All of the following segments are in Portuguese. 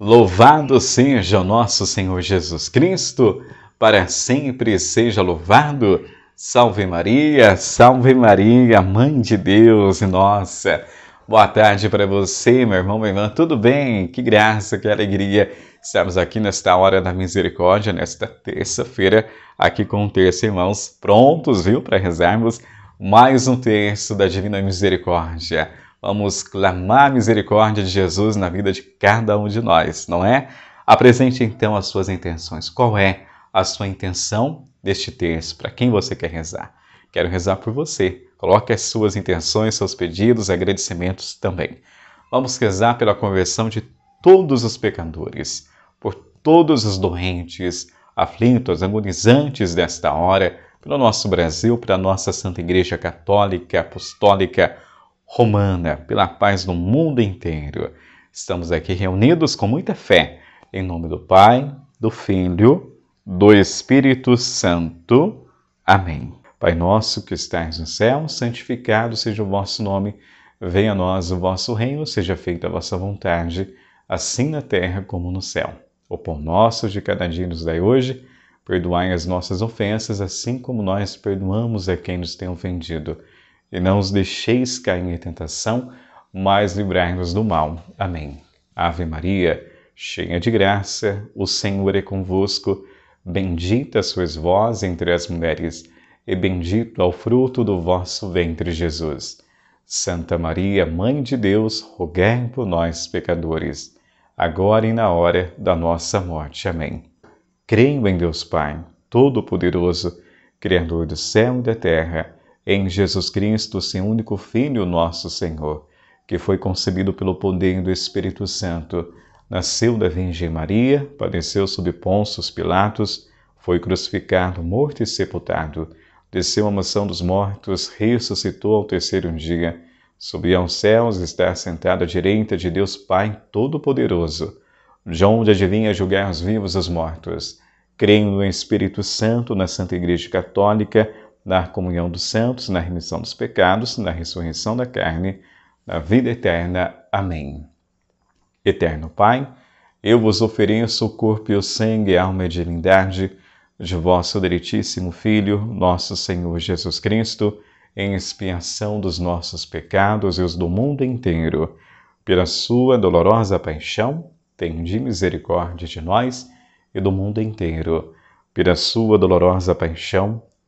Louvado seja o nosso Senhor Jesus Cristo, para sempre seja louvado. Salve Maria, salve Maria, Mãe de Deus e nossa. Boa tarde para você, meu irmão, minha irmã, tudo bem? Que graça, que alegria Estamos aqui nesta hora da misericórdia, nesta terça-feira, aqui com o terço, irmãos, prontos, viu, para rezarmos mais um terço da Divina Misericórdia. Vamos clamar a misericórdia de Jesus na vida de cada um de nós, não é? Apresente então as suas intenções. Qual é a sua intenção deste texto? Para quem você quer rezar? Quero rezar por você. Coloque as suas intenções, seus pedidos, agradecimentos também. Vamos rezar pela conversão de todos os pecadores, por todos os doentes, aflitos, agonizantes desta hora, pelo nosso Brasil, pela nossa Santa Igreja Católica, Apostólica, romana, pela paz no mundo inteiro. Estamos aqui reunidos com muita fé, em nome do Pai, do Filho, do Espírito Santo. Amém. Pai nosso que estais no céu, santificado seja o vosso nome. Venha a nós o vosso reino, seja feita a vossa vontade, assim na terra como no céu. O pão nosso de cada dia nos dai hoje. Perdoai as nossas ofensas, assim como nós perdoamos a quem nos tem ofendido e não os deixeis cair em tentação, mas livrai-nos do mal. Amém. Ave Maria, cheia de graça, o Senhor é convosco. Bendita sois vós entre as mulheres, e bendito é o fruto do vosso ventre, Jesus. Santa Maria, Mãe de Deus, rogai por nós, pecadores, agora e na hora da nossa morte. Amém. Creio em Deus Pai, Todo-Poderoso, Criador do céu e da terra em Jesus Cristo, seu único Filho, nosso Senhor, que foi concebido pelo poder do Espírito Santo, nasceu da Virgem Maria, padeceu sob Pôncio Pilatos, foi crucificado, morto e sepultado, desceu à mansão dos mortos, ressuscitou ao terceiro dia, subiu aos céus, está sentado à direita de Deus Pai Todo-Poderoso, de onde adivinha julgar os vivos e os mortos. Creio no Espírito Santo, na Santa Igreja Católica, na comunhão dos santos, na remissão dos pecados, na ressurreição da carne, na vida eterna. Amém. Eterno Pai, eu vos ofereço o corpo e o sangue e a alma a divindade de vosso diretíssimo Filho, nosso Senhor Jesus Cristo, em expiação dos nossos pecados e os do mundo inteiro. Pela sua dolorosa paixão, tende misericórdia de nós e do mundo inteiro. Pela sua dolorosa paixão,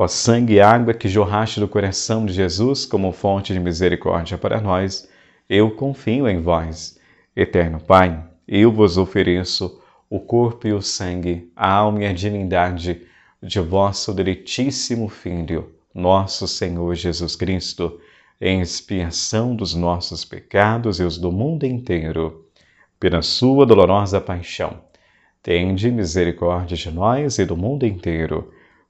Ó sangue e água que jorraste do coração de Jesus como fonte de misericórdia para nós, eu confio em vós. Eterno Pai, eu vos ofereço o corpo e o sangue, a alma e a divindade de vosso diretíssimo Filho, nosso Senhor Jesus Cristo, em expiação dos nossos pecados e os do mundo inteiro. Pela sua dolorosa paixão, tende misericórdia de nós e do mundo inteiro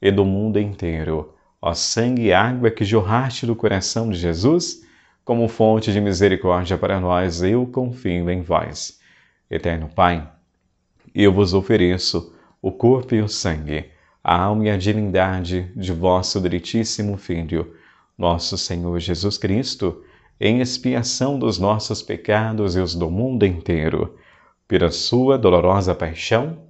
e do mundo inteiro. Ó sangue e água que jorraste do coração de Jesus, como fonte de misericórdia para nós, eu confio em vós. Eterno Pai, eu vos ofereço o corpo e o sangue, a alma e a divindade de vosso diretíssimo Filho, nosso Senhor Jesus Cristo, em expiação dos nossos pecados e os do mundo inteiro, pela sua dolorosa paixão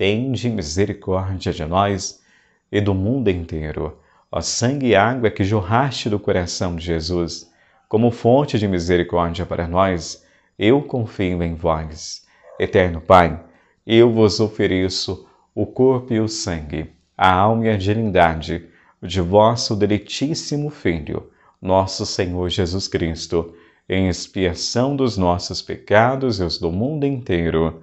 tende misericórdia de nós e do mundo inteiro. Ó sangue e água que jorraste do coração de Jesus, como fonte de misericórdia para nós, eu confio em vós. Eterno Pai, eu vos ofereço o corpo e o sangue, a alma e a divindade de vosso deletíssimo Filho, nosso Senhor Jesus Cristo, em expiação dos nossos pecados e os do mundo inteiro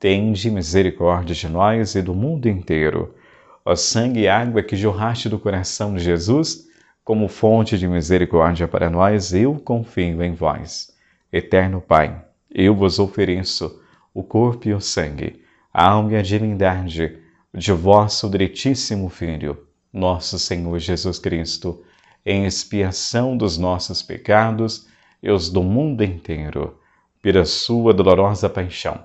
Tende misericórdia de nós e do mundo inteiro. Ó sangue e água que jorraste do coração de Jesus, como fonte de misericórdia para nós, eu confio em vós. Eterno Pai, eu vos ofereço o corpo e o sangue, a alma e a divindade de vosso diretíssimo Filho, nosso Senhor Jesus Cristo, em expiação dos nossos pecados e os do mundo inteiro, pela sua dolorosa paixão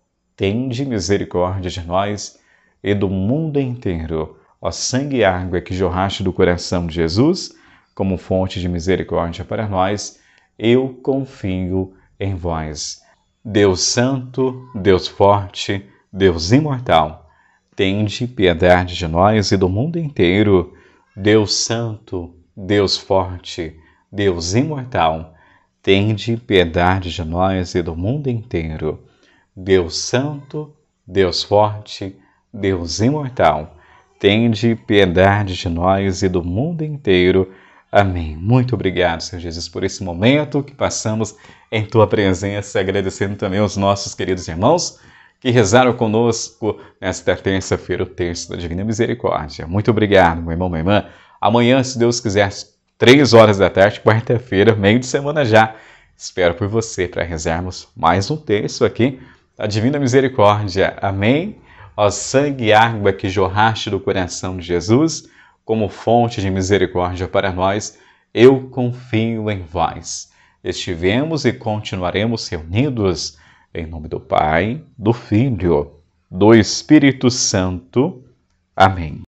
tende misericórdia de nós e do mundo inteiro. Ó sangue e água que jorraste do coração de Jesus, como fonte de misericórdia para nós, eu confio em vós. Deus Santo, Deus Forte, Deus Imortal, tende piedade de nós e do mundo inteiro. Deus Santo, Deus Forte, Deus Imortal, tende piedade de nós e do mundo inteiro. Deus Santo, Deus Forte, Deus Imortal, tende piedade de nós e do mundo inteiro. Amém. Muito obrigado, Senhor Jesus, por esse momento que passamos em Tua presença, agradecendo também aos nossos queridos irmãos que rezaram conosco nesta terça-feira, o terço da Divina Misericórdia. Muito obrigado, meu irmão, minha irmã. Amanhã, se Deus quiser, às horas da tarde, quarta-feira, meio de semana já. Espero por você para rezarmos mais um terço aqui a divina misericórdia. Amém? Ó sangue e água que jorraste do coração de Jesus, como fonte de misericórdia para nós, eu confio em vós. Estivemos e continuaremos reunidos em nome do Pai, do Filho, do Espírito Santo. Amém.